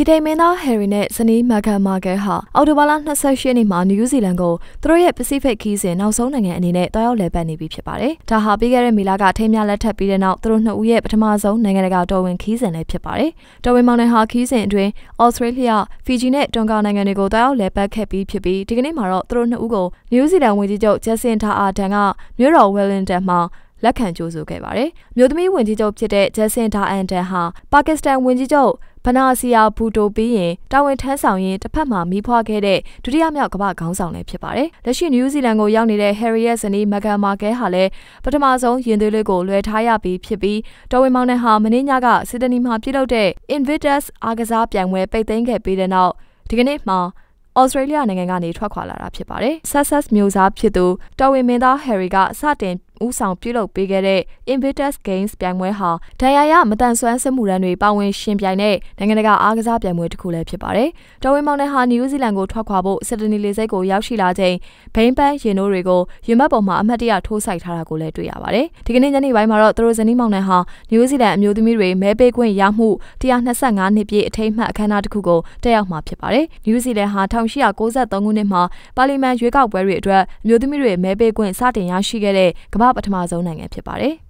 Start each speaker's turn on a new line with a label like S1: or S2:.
S1: ပြည်ထိုင်မင်းသားဟယ်ရီနဲ့ဇနီးမာဂန်မာကယ်ဟာအော်တိုဘာလ28ရက်နေ့မှာနယူးဇီလန်ကိုသူတို့ရဲ့ Pacific ခီးစဉ်နောက်ဆုံးနိုင်ငံအနေနဲ့တောက်ရောက်လည်ပတ်နေပြီဖြစ်ပါတယ်။ဒါဟာပြီးခဲ့တဲ့မေလကထိမ်းမြလက်ထပ်ပြီးတဲ့နောက်သူတို့နှစ်ဦးရဲ့ပထမဆုံးနိုင်ငံတကာတော်ဝင်ခီးစဉ်လည်းဖြစ်ပါတယ်။တော်ဝင်မောင်နှံဟာခီးစဉ်အတွင်းဩစတြေးလျ၊ဖီဂျီနဲ့တွန်ကာနိုင်ငံတွေကိုတောက်ရောက်လည်ပတ်ခဲ့ပြီးဖြစ်ပြီးဒီကနေ့မှာတော့သူတို့နှစ်ဦးကိုနယူးဇီလန်ဝန်ကြီးချုပ်ဂျက်စင်ဒါအာဒန်ကမြို့တော်ဝယ်လင်တန်မှာလက်ခံကြိုးဆိုခဲ့ပါတယ်။မြို့သမီးဝန်ကြီးချုပ်ဖြစ်တဲ့ဂျက်ဆင်ဒါအန်ဒန်ဟာပါကစ္စတန်ဝန်ကြီးချုပ်ဘနာစီယာဘူတိုပြီးရင်တာဝန်ထမ်းဆောင်ရင်းတစ်ဖက်မှာမိဖွားခဲ့တဲ့ဒုတိယမြောက်ကမ္ဘာခေါင်းဆောင်လည်းဖြစ်ပါတယ်။လက်ရှိနယူးဇီလန်ကိုရောက်နေတဲ့ Harriet ဇနီး Meghan Markle ဟာလည်းပထမဆုံးရင်သွေးလေးကိုလွှဲထားရပြီးဖြစ်ပြီးတော်ဝင်မောင်နှံဟာမင်းညကစစ်တနီမှာပြုလုပ်တဲ့ Invictus အားကစားပြိုင်ပွဲပိတ်သိမ်းခဲ့ပြီးတဲ့နောက်ဒီကနေ့မှာဩစတြေးလျနိုင်ငံကနေထွက်ခွာလာတာဖြစ်ပါတယ်။ဆက်ဆက်မျိုးစားဖြစ်သူတော်ဝင်မင်းသားဟယ်ရီကစတင်ဦးဆောင်ပြုလုပ်ပေးခဲ့တဲ့ Invictus Games ပြိုင်ပွဲဟာဒဏ်ရာရမတန်ဆွမ်းစစ်မှုရန်တွေပါဝင်ရှင်ပြိုင်တဲ့နိုင်ငံတကာအားကစားပြိုင်ပွဲတစ်ခုလည်းဖြစ်ပါတယ်။တော်ဝင်မောင်နှံဟာနယူးဇီလန်ကိုထွက်ခွာဖို့ဆစ်ဒနီလေဆိပ်ကိုရောက်ရှိလာချိန်ဘိန်းပန်းရင်တို့တွေကိုရင်မတ်ပေါ်မှာအမှတ်တရထိုးစိုက်ထားတာကိုလည်းတွေ့ရပါတယ်။ဒီကနေ့ညနေပိုင်းမှာတော့သူတို့ဇနီးမောင်နှံဟာနယူးဇီလန်အမျိုးသမီးတွေမဲပေးခွင့်ရမှု125နှစ်ပြည့်အထိမ်းအမှတ်အခမ်းအနားတစ်ခုကိုတက်ရောက်မှာဖြစ်ပါတယ်။နယူးဇီလန်ဟာ1893ခုနှစ်မှာပါလီမန်ရွေးကောက်ပွဲတွေအတွက်အမျိုးသမီးတွေမဲပေးခွင့်စတင်ရရှိခဲ့တဲ့ကမ္ဘာပထမဆုံးနိုင်ငံဖြစ်ပါတယ်။